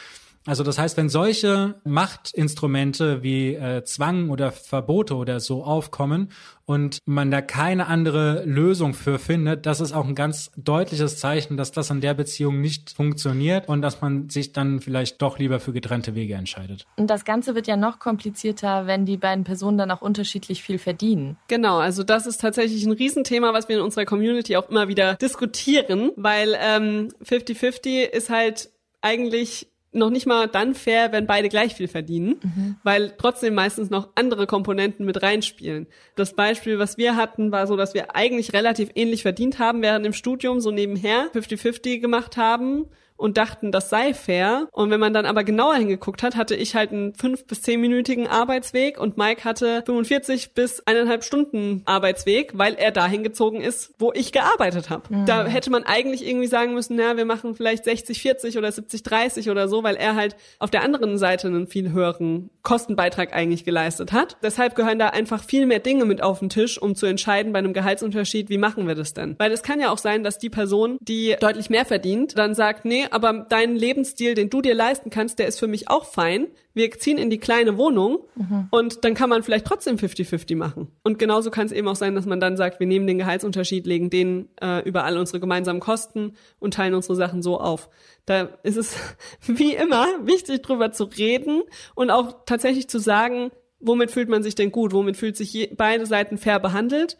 Also das heißt, wenn solche Machtinstrumente wie äh, Zwang oder Verbote oder so aufkommen und man da keine andere Lösung für findet, das ist auch ein ganz deutliches Zeichen, dass das in der Beziehung nicht funktioniert und dass man sich dann vielleicht doch lieber für getrennte Wege entscheidet. Und das Ganze wird ja noch komplizierter, wenn die beiden Personen dann auch unterschiedlich viel verdienen. Genau, also das ist tatsächlich ein Riesenthema, was wir in unserer Community auch immer wieder diskutieren, weil 50-50 ähm, ist halt eigentlich noch nicht mal dann fair, wenn beide gleich viel verdienen, mhm. weil trotzdem meistens noch andere Komponenten mit reinspielen. Das Beispiel, was wir hatten, war so, dass wir eigentlich relativ ähnlich verdient haben, während im Studium so nebenher 50-50 gemacht haben und dachten, das sei fair. Und wenn man dann aber genauer hingeguckt hat, hatte ich halt einen fünf bis zehnminütigen Arbeitsweg und Mike hatte 45 bis eineinhalb Stunden Arbeitsweg, weil er dahin gezogen ist, wo ich gearbeitet habe. Mhm. Da hätte man eigentlich irgendwie sagen müssen, na, wir machen vielleicht 60, 40 oder 70, 30 oder so, weil er halt auf der anderen Seite einen viel höheren Kostenbeitrag eigentlich geleistet hat. Deshalb gehören da einfach viel mehr Dinge mit auf den Tisch, um zu entscheiden bei einem Gehaltsunterschied, wie machen wir das denn? Weil es kann ja auch sein, dass die Person, die deutlich mehr verdient, dann sagt, nee, aber dein Lebensstil, den du dir leisten kannst, der ist für mich auch fein. Wir ziehen in die kleine Wohnung mhm. und dann kann man vielleicht trotzdem 50-50 machen. Und genauso kann es eben auch sein, dass man dann sagt, wir nehmen den Gehaltsunterschied, legen den äh, über all unsere gemeinsamen Kosten und teilen unsere Sachen so auf. Da ist es wie immer wichtig, drüber zu reden und auch tatsächlich zu sagen, womit fühlt man sich denn gut, womit fühlt sich je, beide Seiten fair behandelt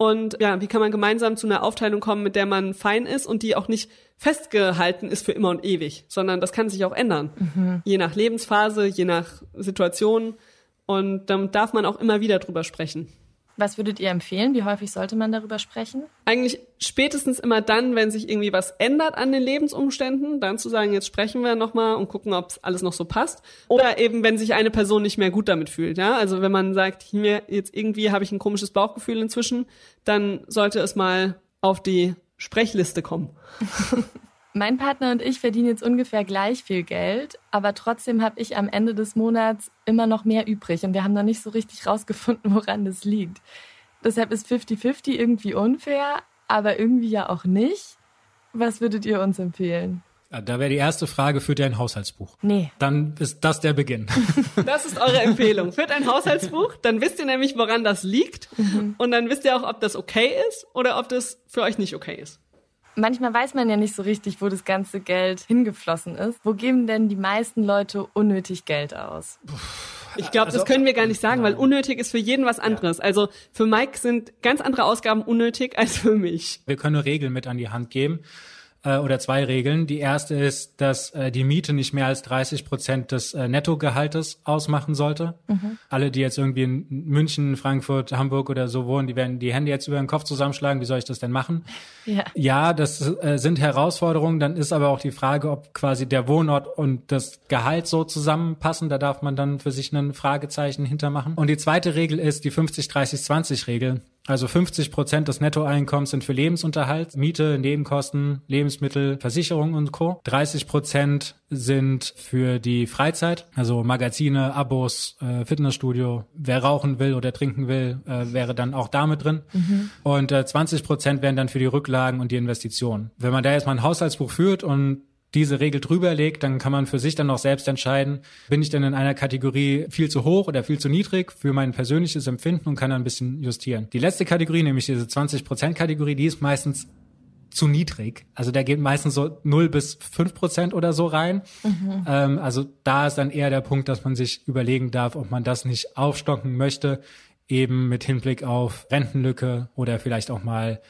und ja, wie kann man gemeinsam zu einer Aufteilung kommen, mit der man fein ist und die auch nicht festgehalten ist für immer und ewig, sondern das kann sich auch ändern. Mhm. Je nach Lebensphase, je nach Situation. Und dann darf man auch immer wieder drüber sprechen. Was würdet ihr empfehlen? Wie häufig sollte man darüber sprechen? Eigentlich spätestens immer dann, wenn sich irgendwie was ändert an den Lebensumständen, dann zu sagen, jetzt sprechen wir nochmal und gucken, ob es alles noch so passt. Oder eben, wenn sich eine Person nicht mehr gut damit fühlt. Ja? Also wenn man sagt, hier, jetzt irgendwie habe ich ein komisches Bauchgefühl inzwischen, dann sollte es mal auf die Sprechliste kommen. Mein Partner und ich verdienen jetzt ungefähr gleich viel Geld, aber trotzdem habe ich am Ende des Monats immer noch mehr übrig und wir haben noch nicht so richtig rausgefunden, woran das liegt. Deshalb ist 50-50 irgendwie unfair, aber irgendwie ja auch nicht. Was würdet ihr uns empfehlen? Da wäre die erste Frage, führt ihr ein Haushaltsbuch? Nee. Dann ist das der Beginn. Das ist eure Empfehlung. Führt ein Haushaltsbuch, dann wisst ihr nämlich, woran das liegt. Mhm. Und dann wisst ihr auch, ob das okay ist oder ob das für euch nicht okay ist. Manchmal weiß man ja nicht so richtig, wo das ganze Geld hingeflossen ist. Wo geben denn die meisten Leute unnötig Geld aus? Ich glaube, also, das können wir gar nicht sagen, nein. weil unnötig ist für jeden was anderes. Ja. Also für Mike sind ganz andere Ausgaben unnötig als für mich. Wir können nur Regeln mit an die Hand geben äh, oder zwei Regeln. Die erste ist, dass äh, die Miete nicht mehr als 30 Prozent des äh, Nettogehaltes ausmachen sollte. Mhm. Alle, die jetzt irgendwie in München, Frankfurt, Hamburg oder so wohnen, die werden die Hände jetzt über den Kopf zusammenschlagen. Wie soll ich das denn machen? Ja, ja das äh, sind Herausforderungen. Dann ist aber auch die Frage, ob quasi der Wohnort und das Gehalt so zusammenpassen. Da darf man dann für sich ein Fragezeichen hintermachen. Und die zweite Regel ist die 50-30-20-Regel. Also 50 Prozent des Nettoeinkommens sind für Lebensunterhalt, Miete, Nebenkosten, Lebensmittel, Versicherung und Co. 30 Prozent sind für die Freizeit, also Magazine, Abos, äh, Fitnessstudio. Wer rauchen will oder trinken will, äh, wäre dann auch damit drin. Mhm. Und äh, 20 Prozent wären dann für die Rücklagen und die Investitionen. Wenn man da jetzt mal ein Haushaltsbuch führt und diese Regel drüber legt, dann kann man für sich dann noch selbst entscheiden, bin ich denn in einer Kategorie viel zu hoch oder viel zu niedrig für mein persönliches Empfinden und kann dann ein bisschen justieren. Die letzte Kategorie, nämlich diese 20%-Kategorie, die ist meistens zu niedrig. Also da geht meistens so 0 bis 5 Prozent oder so rein. Mhm. Ähm, also da ist dann eher der Punkt, dass man sich überlegen darf, ob man das nicht aufstocken möchte, eben mit Hinblick auf Rentenlücke oder vielleicht auch mal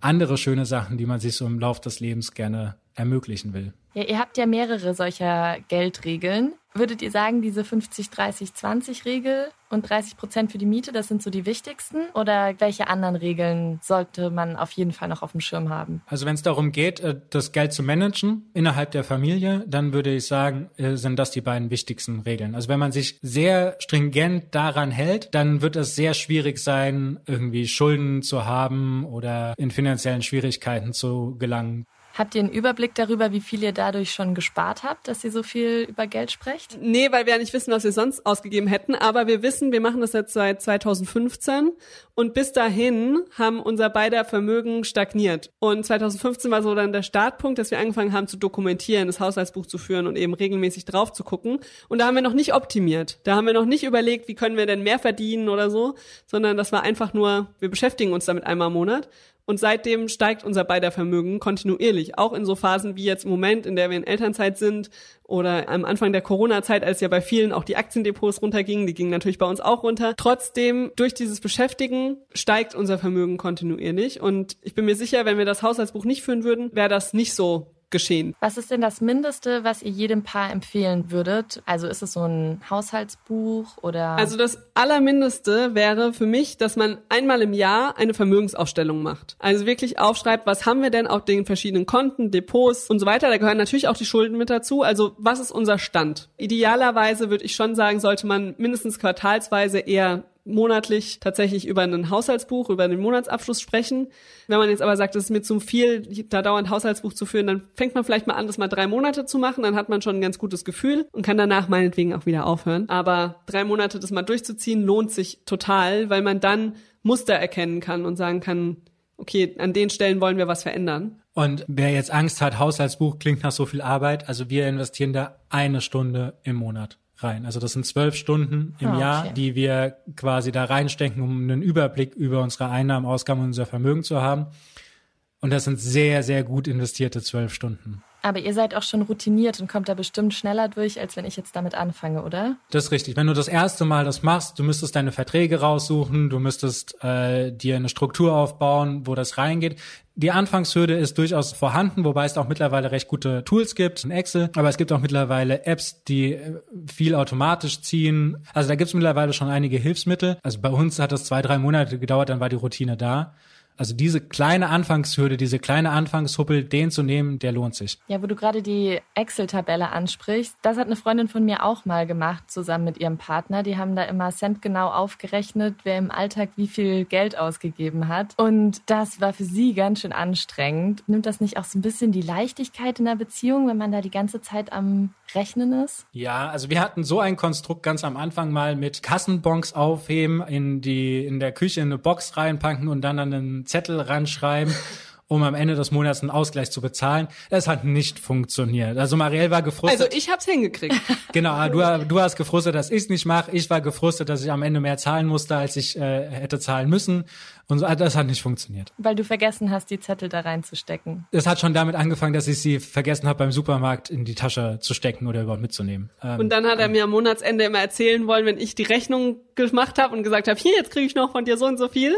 andere schöne Sachen, die man sich so im Lauf des Lebens gerne ermöglichen will. Ja, ihr habt ja mehrere solcher Geldregeln. Würdet ihr sagen, diese 50-30-20-Regel und 30 Prozent für die Miete, das sind so die wichtigsten? Oder welche anderen Regeln sollte man auf jeden Fall noch auf dem Schirm haben? Also wenn es darum geht, äh, das Geld zu managen innerhalb der Familie, dann würde ich sagen, äh, sind das die beiden wichtigsten Regeln. Also wenn man sich sehr stringent daran hält, dann wird es sehr schwierig sein, irgendwie Schulden zu haben oder in finanziellen Schwierigkeiten zu gelangen. Habt ihr einen Überblick darüber, wie viel ihr dadurch schon gespart habt, dass ihr so viel über Geld sprecht? Nee, weil wir ja nicht wissen, was wir sonst ausgegeben hätten. Aber wir wissen, wir machen das jetzt seit 2015. Und bis dahin haben unser beider Vermögen stagniert. Und 2015 war so dann der Startpunkt, dass wir angefangen haben zu dokumentieren, das Haushaltsbuch zu führen und eben regelmäßig drauf zu gucken. Und da haben wir noch nicht optimiert. Da haben wir noch nicht überlegt, wie können wir denn mehr verdienen oder so, sondern das war einfach nur, wir beschäftigen uns damit einmal im Monat. Und seitdem steigt unser beider Vermögen kontinuierlich, auch in so Phasen wie jetzt im Moment, in der wir in Elternzeit sind oder am Anfang der Corona-Zeit, als ja bei vielen auch die Aktiendepots runtergingen, die gingen natürlich bei uns auch runter. Trotzdem, durch dieses Beschäftigen steigt unser Vermögen kontinuierlich. Und ich bin mir sicher, wenn wir das Haushaltsbuch nicht führen würden, wäre das nicht so geschehen. Was ist denn das Mindeste, was ihr jedem Paar empfehlen würdet? Also ist es so ein Haushaltsbuch oder? Also das Allermindeste wäre für mich, dass man einmal im Jahr eine Vermögensaufstellung macht. Also wirklich aufschreibt, was haben wir denn auf den verschiedenen Konten, Depots und so weiter. Da gehören natürlich auch die Schulden mit dazu. Also was ist unser Stand? Idealerweise würde ich schon sagen, sollte man mindestens quartalsweise eher monatlich tatsächlich über ein Haushaltsbuch, über den Monatsabschluss sprechen. Wenn man jetzt aber sagt, es ist mir zu viel, da dauernd Haushaltsbuch zu führen, dann fängt man vielleicht mal an, das mal drei Monate zu machen, dann hat man schon ein ganz gutes Gefühl und kann danach meinetwegen auch wieder aufhören. Aber drei Monate das mal durchzuziehen, lohnt sich total, weil man dann Muster erkennen kann und sagen kann, okay, an den Stellen wollen wir was verändern. Und wer jetzt Angst hat, Haushaltsbuch klingt nach so viel Arbeit, also wir investieren da eine Stunde im Monat rein. Also das sind zwölf Stunden im oh, Jahr, okay. die wir quasi da reinstecken, um einen Überblick über unsere Einnahmen, Ausgaben und unser Vermögen zu haben. Und das sind sehr, sehr gut investierte zwölf Stunden. Aber ihr seid auch schon routiniert und kommt da bestimmt schneller durch, als wenn ich jetzt damit anfange, oder? Das ist richtig. Wenn du das erste Mal das machst, du müsstest deine Verträge raussuchen, du müsstest äh, dir eine Struktur aufbauen, wo das reingeht. Die Anfangshürde ist durchaus vorhanden, wobei es auch mittlerweile recht gute Tools gibt, in Excel, aber es gibt auch mittlerweile Apps, die äh, viel automatisch ziehen. Also da gibt es mittlerweile schon einige Hilfsmittel. Also bei uns hat das zwei, drei Monate gedauert, dann war die Routine da. Also diese kleine Anfangshürde, diese kleine Anfangshuppel, den zu nehmen, der lohnt sich. Ja, wo du gerade die Excel-Tabelle ansprichst, das hat eine Freundin von mir auch mal gemacht, zusammen mit ihrem Partner. Die haben da immer centgenau aufgerechnet, wer im Alltag wie viel Geld ausgegeben hat. Und das war für sie ganz schön anstrengend. Nimmt das nicht auch so ein bisschen die Leichtigkeit in der Beziehung, wenn man da die ganze Zeit am Rechnen ist? Ja, also wir hatten so ein Konstrukt ganz am Anfang mal mit Kassenbons aufheben, in die, in der Küche in eine Box reinpacken und dann an einen Zettel ranschreiben, um am Ende des Monats einen Ausgleich zu bezahlen. Das hat nicht funktioniert. Also Marielle war gefrustet. Also ich hab's hingekriegt. Genau, ah, du, du hast gefrustet, dass ich's nicht mache. Ich war gefrustet, dass ich am Ende mehr zahlen musste, als ich äh, hätte zahlen müssen. Und so, ah, das hat nicht funktioniert. Weil du vergessen hast, die Zettel da reinzustecken. Das hat schon damit angefangen, dass ich sie vergessen habe, beim Supermarkt in die Tasche zu stecken oder überhaupt mitzunehmen. Ähm, und dann hat er ähm, mir am Monatsende immer erzählen wollen, wenn ich die Rechnung gemacht habe und gesagt habe, hier, jetzt kriege ich noch von dir so und so viel.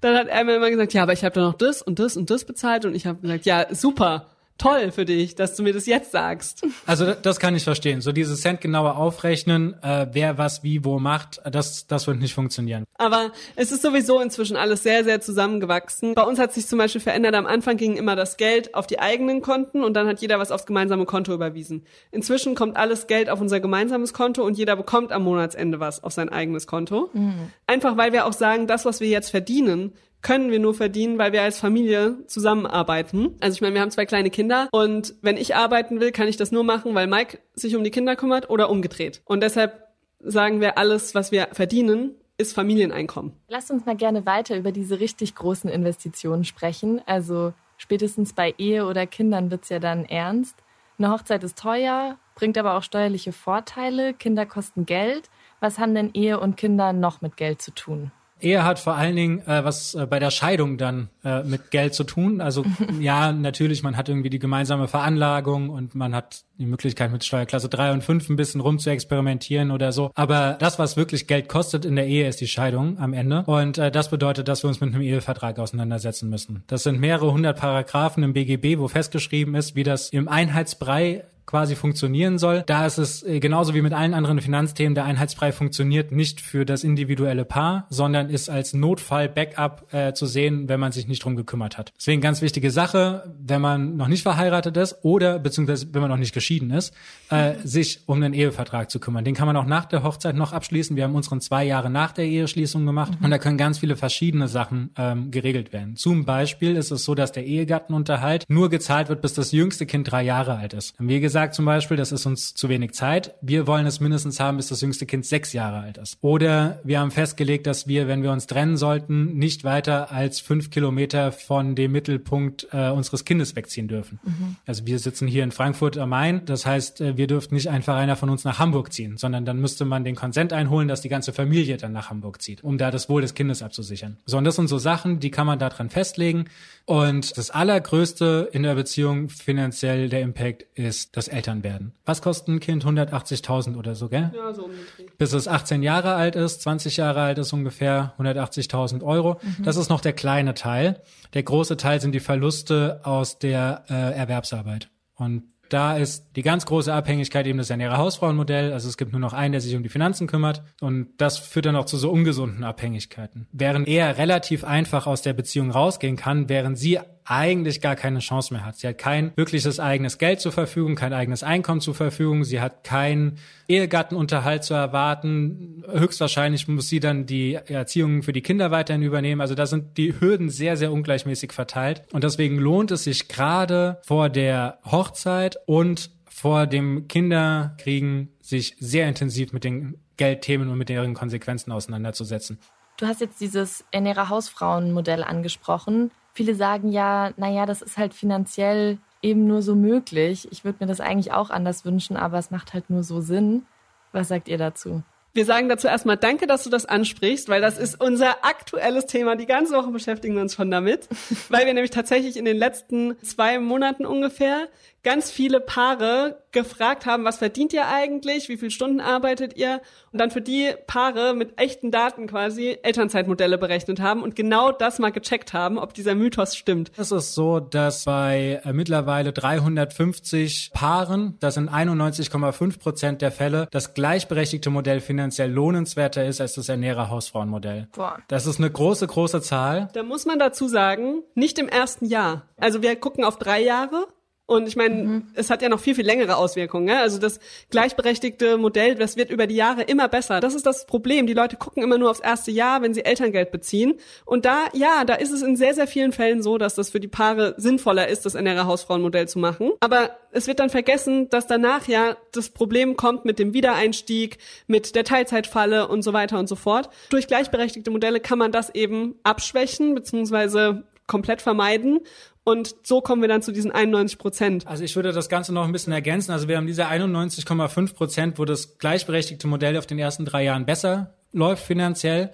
Dann hat er mir immer gesagt, ja, aber ich habe da noch das und das und das bezahlt. Und ich habe gesagt, ja, super toll für dich, dass du mir das jetzt sagst. Also das kann ich verstehen. So dieses centgenaue Aufrechnen, äh, wer was wie wo macht, das, das wird nicht funktionieren. Aber es ist sowieso inzwischen alles sehr, sehr zusammengewachsen. Bei uns hat sich zum Beispiel verändert, am Anfang ging immer das Geld auf die eigenen Konten und dann hat jeder was aufs gemeinsame Konto überwiesen. Inzwischen kommt alles Geld auf unser gemeinsames Konto und jeder bekommt am Monatsende was auf sein eigenes Konto. Mhm. Einfach weil wir auch sagen, das, was wir jetzt verdienen, können wir nur verdienen, weil wir als Familie zusammenarbeiten. Also ich meine, wir haben zwei kleine Kinder und wenn ich arbeiten will, kann ich das nur machen, weil Mike sich um die Kinder kümmert oder umgedreht. Und deshalb sagen wir, alles, was wir verdienen, ist Familieneinkommen. Lass uns mal gerne weiter über diese richtig großen Investitionen sprechen. Also spätestens bei Ehe oder Kindern wird es ja dann ernst. Eine Hochzeit ist teuer, bringt aber auch steuerliche Vorteile, Kinder kosten Geld. Was haben denn Ehe und Kinder noch mit Geld zu tun? Ehe hat vor allen Dingen äh, was äh, bei der Scheidung dann äh, mit Geld zu tun. Also ja, natürlich, man hat irgendwie die gemeinsame Veranlagung und man hat die Möglichkeit mit Steuerklasse drei und fünf ein bisschen rum zu experimentieren oder so. Aber das, was wirklich Geld kostet in der Ehe, ist die Scheidung am Ende. Und äh, das bedeutet, dass wir uns mit einem Ehevertrag auseinandersetzen müssen. Das sind mehrere hundert Paragraphen im BGB, wo festgeschrieben ist, wie das im Einheitsbrei quasi funktionieren soll. Da ist es äh, genauso wie mit allen anderen Finanzthemen, der Einheitsbrei funktioniert nicht für das individuelle Paar, sondern ist als Notfall-Backup äh, zu sehen, wenn man sich nicht drum gekümmert hat. Deswegen ganz wichtige Sache, wenn man noch nicht verheiratet ist oder beziehungsweise wenn man noch nicht geschieden ist, äh, sich um einen Ehevertrag zu kümmern. Den kann man auch nach der Hochzeit noch abschließen. Wir haben unseren zwei Jahre nach der Eheschließung gemacht mhm. und da können ganz viele verschiedene Sachen ähm, geregelt werden. Zum Beispiel ist es so, dass der Ehegattenunterhalt nur gezahlt wird, bis das jüngste Kind drei Jahre alt ist. Haben gesagt, sagt zum Beispiel, das ist uns zu wenig Zeit. Wir wollen es mindestens haben, bis das jüngste Kind sechs Jahre alt ist. Oder wir haben festgelegt, dass wir, wenn wir uns trennen sollten, nicht weiter als fünf Kilometer von dem Mittelpunkt äh, unseres Kindes wegziehen dürfen. Mhm. Also wir sitzen hier in Frankfurt am Main. Das heißt, äh, wir dürften nicht einfach einer von uns nach Hamburg ziehen, sondern dann müsste man den Konsent einholen, dass die ganze Familie dann nach Hamburg zieht, um da das Wohl des Kindes abzusichern. So, und das sind so Sachen, die kann man daran festlegen. Und das allergrößte in der Beziehung finanziell der Impact ist das Eltern werden. Was kostet ein Kind? 180.000 oder so, gell? Ja, so ungefähr. Bis es 18 Jahre alt ist, 20 Jahre alt ist ungefähr 180.000 Euro. Mhm. Das ist noch der kleine Teil. Der große Teil sind die Verluste aus der äh, Erwerbsarbeit. Und da ist die ganz große Abhängigkeit eben das ernähre Hausfrauenmodell. Also es gibt nur noch einen, der sich um die Finanzen kümmert. Und das führt dann auch zu so ungesunden Abhängigkeiten. Während er relativ einfach aus der Beziehung rausgehen kann, während sie eigentlich gar keine Chance mehr hat. Sie hat kein wirkliches eigenes Geld zur Verfügung, kein eigenes Einkommen zur Verfügung, sie hat keinen Ehegattenunterhalt zu erwarten. Höchstwahrscheinlich muss sie dann die Erziehung für die Kinder weiterhin übernehmen. Also da sind die Hürden sehr, sehr ungleichmäßig verteilt. Und deswegen lohnt es sich gerade vor der Hochzeit und vor dem Kinderkriegen sich sehr intensiv mit den Geldthemen und mit deren Konsequenzen auseinanderzusetzen. Du hast jetzt dieses Ernährer Hausfrauenmodell angesprochen. Viele sagen ja, naja, das ist halt finanziell eben nur so möglich. Ich würde mir das eigentlich auch anders wünschen, aber es macht halt nur so Sinn. Was sagt ihr dazu? Wir sagen dazu erstmal Danke, dass du das ansprichst, weil das ist unser aktuelles Thema. Die ganze Woche beschäftigen wir uns schon damit, weil wir nämlich tatsächlich in den letzten zwei Monaten ungefähr ganz viele Paare gefragt haben, was verdient ihr eigentlich, wie viele Stunden arbeitet ihr und dann für die Paare mit echten Daten quasi Elternzeitmodelle berechnet haben und genau das mal gecheckt haben, ob dieser Mythos stimmt. Es ist so, dass bei äh, mittlerweile 350 Paaren, das sind 91,5 Prozent der Fälle, das gleichberechtigte Modell finanziert finanziell lohnenswerter ist als das ernährer Hausfrauenmodell. Boah. Das ist eine große, große Zahl. Da muss man dazu sagen, nicht im ersten Jahr. Also wir gucken auf drei Jahre und ich meine, mhm. es hat ja noch viel, viel längere Auswirkungen. Ne? Also das gleichberechtigte Modell, das wird über die Jahre immer besser. Das ist das Problem. Die Leute gucken immer nur aufs erste Jahr, wenn sie Elterngeld beziehen. Und da, ja, da ist es in sehr, sehr vielen Fällen so, dass das für die Paare sinnvoller ist, das NRA Hausfrauenmodell zu machen. Aber es wird dann vergessen, dass danach ja das Problem kommt mit dem Wiedereinstieg, mit der Teilzeitfalle und so weiter und so fort. Durch gleichberechtigte Modelle kann man das eben abschwächen, beziehungsweise komplett vermeiden. Und so kommen wir dann zu diesen 91 Prozent. Also ich würde das Ganze noch ein bisschen ergänzen. Also wir haben diese 91,5 Prozent, wo das gleichberechtigte Modell auf den ersten drei Jahren besser läuft finanziell.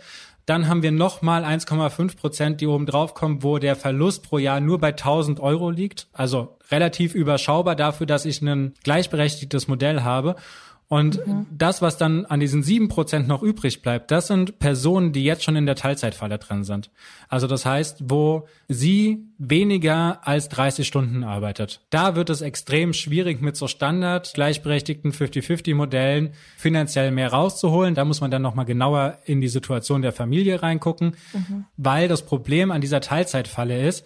Dann haben wir nochmal 1,5 Prozent, die oben drauf kommen, wo der Verlust pro Jahr nur bei 1000 Euro liegt. Also relativ überschaubar dafür, dass ich ein gleichberechtigtes Modell habe. Und mhm. das, was dann an diesen sieben Prozent noch übrig bleibt, das sind Personen, die jetzt schon in der Teilzeitfalle drin sind. Also das heißt, wo sie weniger als 30 Stunden arbeitet. Da wird es extrem schwierig, mit so Standard gleichberechtigten 50-50-Modellen finanziell mehr rauszuholen. Da muss man dann nochmal genauer in die Situation der Familie reingucken, mhm. weil das Problem an dieser Teilzeitfalle ist,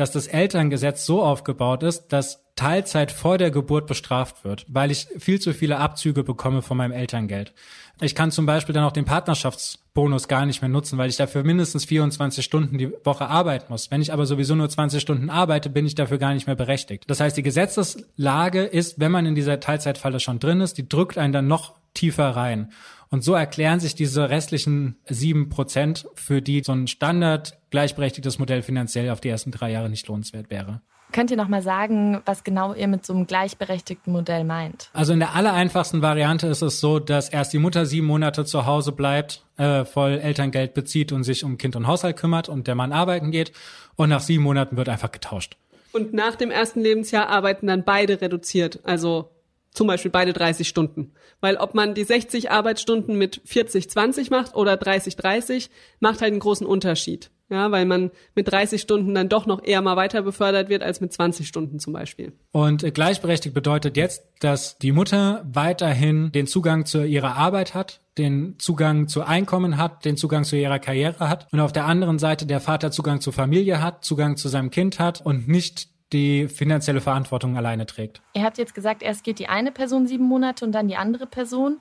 dass das Elterngesetz so aufgebaut ist, dass Teilzeit vor der Geburt bestraft wird, weil ich viel zu viele Abzüge bekomme von meinem Elterngeld. Ich kann zum Beispiel dann auch den Partnerschaftsbonus gar nicht mehr nutzen, weil ich dafür mindestens 24 Stunden die Woche arbeiten muss. Wenn ich aber sowieso nur 20 Stunden arbeite, bin ich dafür gar nicht mehr berechtigt. Das heißt, die Gesetzeslage ist, wenn man in dieser Teilzeitfalle schon drin ist, die drückt einen dann noch tiefer rein. Und so erklären sich diese restlichen sieben Prozent, für die so ein Standard gleichberechtigtes Modell finanziell auf die ersten drei Jahre nicht lohnenswert wäre. Könnt ihr nochmal sagen, was genau ihr mit so einem gleichberechtigten Modell meint? Also in der allereinfachsten Variante ist es so, dass erst die Mutter sieben Monate zu Hause bleibt, äh, voll Elterngeld bezieht und sich um Kind und Haushalt kümmert und der Mann arbeiten geht und nach sieben Monaten wird einfach getauscht. Und nach dem ersten Lebensjahr arbeiten dann beide reduziert, also zum Beispiel beide 30 Stunden. Weil ob man die 60 Arbeitsstunden mit 40, 20 macht oder 30, 30, macht halt einen großen Unterschied. Ja, weil man mit 30 Stunden dann doch noch eher mal weiter befördert wird als mit 20 Stunden zum Beispiel. Und äh, gleichberechtigt bedeutet jetzt, dass die Mutter weiterhin den Zugang zu ihrer Arbeit hat, den Zugang zu Einkommen hat, den Zugang zu ihrer Karriere hat und auf der anderen Seite der Vater Zugang zur Familie hat, Zugang zu seinem Kind hat und nicht die finanzielle Verantwortung alleine trägt. Ihr habt jetzt gesagt, erst geht die eine Person sieben Monate und dann die andere Person.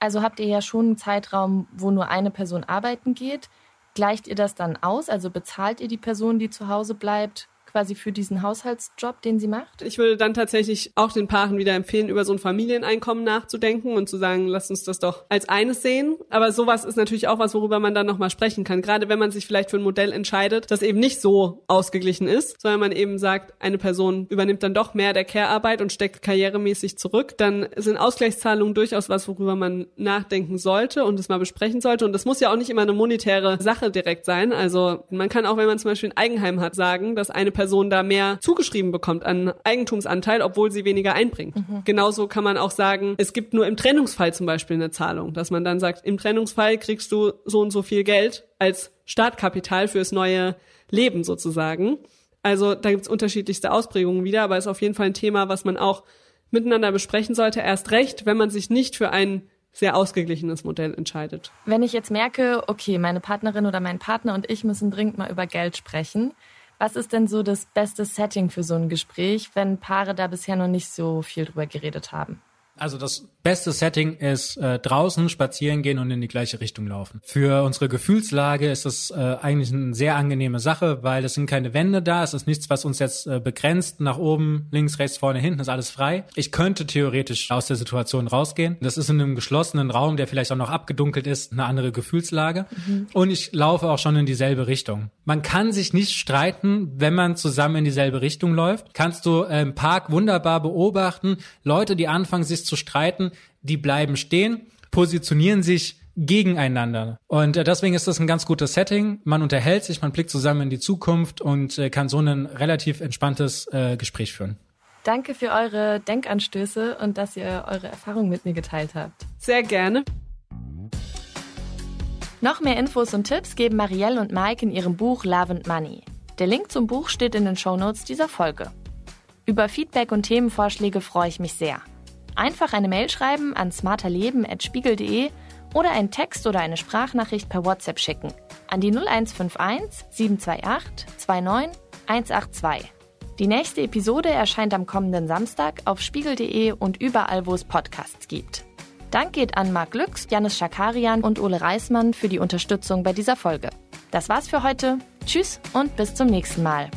Also habt ihr ja schon einen Zeitraum, wo nur eine Person arbeiten geht. Gleicht ihr das dann aus? Also bezahlt ihr die Person, die zu Hause bleibt? quasi für diesen Haushaltsjob, den sie macht? Ich würde dann tatsächlich auch den Paaren wieder empfehlen, über so ein Familieneinkommen nachzudenken und zu sagen, lass uns das doch als eines sehen. Aber sowas ist natürlich auch was, worüber man dann nochmal sprechen kann. Gerade wenn man sich vielleicht für ein Modell entscheidet, das eben nicht so ausgeglichen ist, sondern man eben sagt, eine Person übernimmt dann doch mehr der Care-Arbeit und steckt karrieremäßig zurück, dann sind Ausgleichszahlungen durchaus was, worüber man nachdenken sollte und es mal besprechen sollte. Und das muss ja auch nicht immer eine monetäre Sache direkt sein. Also man kann auch, wenn man zum Beispiel ein Eigenheim hat, sagen, dass eine Person da mehr zugeschrieben bekommt an Eigentumsanteil, obwohl sie weniger einbringt. Mhm. Genauso kann man auch sagen, es gibt nur im Trennungsfall zum Beispiel eine Zahlung, dass man dann sagt, im Trennungsfall kriegst du so und so viel Geld als Startkapital fürs neue Leben sozusagen. Also da gibt es unterschiedlichste Ausprägungen wieder, aber ist auf jeden Fall ein Thema, was man auch miteinander besprechen sollte, erst recht, wenn man sich nicht für ein sehr ausgeglichenes Modell entscheidet. Wenn ich jetzt merke, okay, meine Partnerin oder mein Partner und ich müssen dringend mal über Geld sprechen, was ist denn so das beste Setting für so ein Gespräch, wenn Paare da bisher noch nicht so viel drüber geredet haben? Also das beste Setting ist äh, draußen spazieren gehen und in die gleiche Richtung laufen. Für unsere Gefühlslage ist es äh, eigentlich eine sehr angenehme Sache, weil es sind keine Wände da, es ist nichts, was uns jetzt äh, begrenzt. Nach oben, links, rechts, vorne, hinten ist alles frei. Ich könnte theoretisch aus der Situation rausgehen. Das ist in einem geschlossenen Raum, der vielleicht auch noch abgedunkelt ist, eine andere Gefühlslage. Mhm. Und ich laufe auch schon in dieselbe Richtung. Man kann sich nicht streiten, wenn man zusammen in dieselbe Richtung läuft. Kannst du äh, im Park wunderbar beobachten, Leute, die anfangen, sich zu streiten, die bleiben stehen, positionieren sich gegeneinander. Und äh, deswegen ist das ein ganz gutes Setting. Man unterhält sich, man blickt zusammen in die Zukunft und äh, kann so ein relativ entspanntes äh, Gespräch führen. Danke für eure Denkanstöße und dass ihr eure Erfahrungen mit mir geteilt habt. Sehr gerne. Noch mehr Infos und Tipps geben Marielle und Mike in ihrem Buch Love and Money. Der Link zum Buch steht in den Shownotes dieser Folge. Über Feedback und Themenvorschläge freue ich mich sehr. Einfach eine Mail schreiben an smarterleben.spiegel.de oder einen Text oder eine Sprachnachricht per WhatsApp schicken an die 0151 728 29 182. Die nächste Episode erscheint am kommenden Samstag auf spiegel.de und überall, wo es Podcasts gibt. Dank geht an Marc Glücks, Janis Schakarian und Ole Reismann für die Unterstützung bei dieser Folge. Das war's für heute. Tschüss und bis zum nächsten Mal.